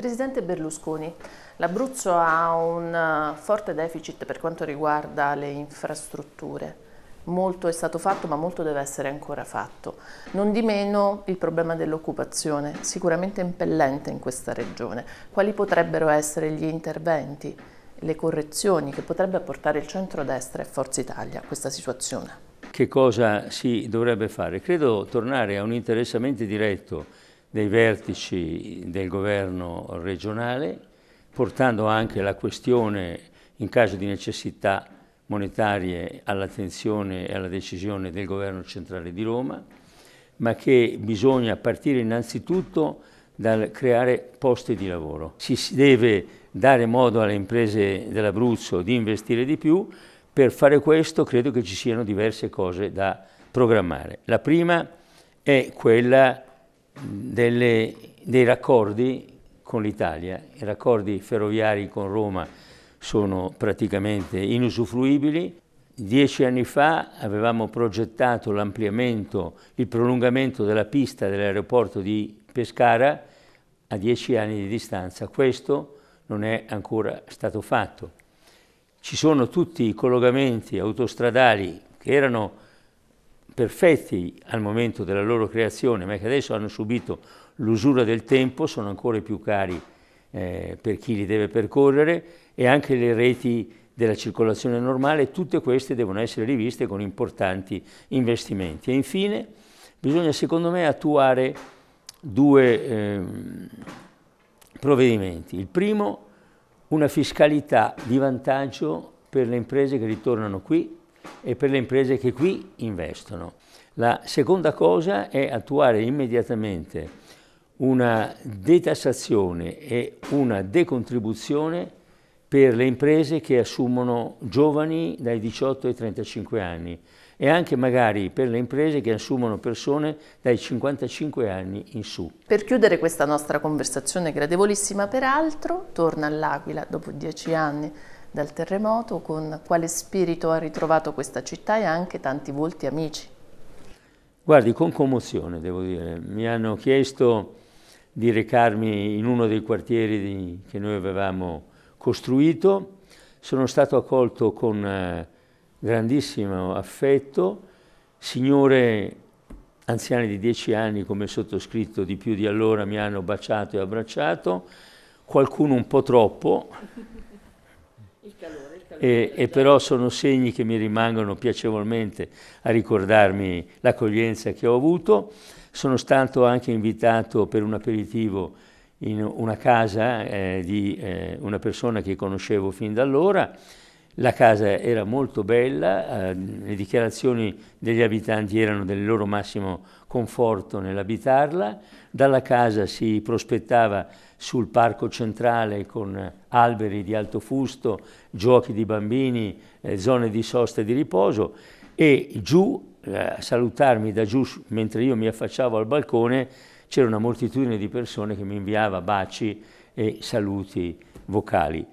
Presidente Berlusconi, l'Abruzzo ha un eh, forte deficit per quanto riguarda le infrastrutture. Molto è stato fatto, ma molto deve essere ancora fatto. Non di meno il problema dell'occupazione, sicuramente impellente in questa regione. Quali potrebbero essere gli interventi, le correzioni che potrebbe apportare il centrodestra e Forza Italia a questa situazione? Che cosa si dovrebbe fare? Credo tornare a un interessamento diretto dei vertici del governo regionale, portando anche la questione in caso di necessità monetarie all'attenzione e alla decisione del governo centrale di Roma, ma che bisogna partire innanzitutto dal creare posti di lavoro. Si deve dare modo alle imprese dell'Abruzzo di investire di più, per fare questo credo che ci siano diverse cose da programmare. La prima è quella delle, dei raccordi con l'Italia. I raccordi ferroviari con Roma sono praticamente inusufruibili. Dieci anni fa avevamo progettato l'ampliamento, il prolungamento della pista dell'aeroporto di Pescara a dieci anni di distanza. Questo non è ancora stato fatto. Ci sono tutti i collegamenti autostradali che erano perfetti al momento della loro creazione, ma che adesso hanno subito l'usura del tempo, sono ancora più cari eh, per chi li deve percorrere e anche le reti della circolazione normale, tutte queste devono essere riviste con importanti investimenti. E infine bisogna secondo me attuare due eh, provvedimenti. Il primo, una fiscalità di vantaggio per le imprese che ritornano qui e per le imprese che qui investono. La seconda cosa è attuare immediatamente una detassazione e una decontribuzione per le imprese che assumono giovani dai 18 ai 35 anni e anche magari per le imprese che assumono persone dai 55 anni in su. Per chiudere questa nostra conversazione gradevolissima peraltro, torna all'Aquila dopo dieci anni dal terremoto, con quale spirito ha ritrovato questa città e anche tanti volti amici. Guardi, con commozione devo dire, mi hanno chiesto di recarmi in uno dei quartieri di, che noi avevamo costruito, sono stato accolto con eh, grandissimo affetto, signore anziane di dieci anni come sottoscritto di più di allora mi hanno baciato e abbracciato, qualcuno un po' troppo, il calore, il calore e, e però sono segni che mi rimangono piacevolmente a ricordarmi l'accoglienza che ho avuto. Sono stato anche invitato per un aperitivo in una casa eh, di eh, una persona che conoscevo fin da allora la casa era molto bella, eh, le dichiarazioni degli abitanti erano del loro massimo conforto nell'abitarla, dalla casa si prospettava sul parco centrale con alberi di alto fusto, giochi di bambini, eh, zone di sosta e di riposo e giù, eh, a salutarmi da giù mentre io mi affacciavo al balcone, c'era una moltitudine di persone che mi inviava baci e saluti vocali.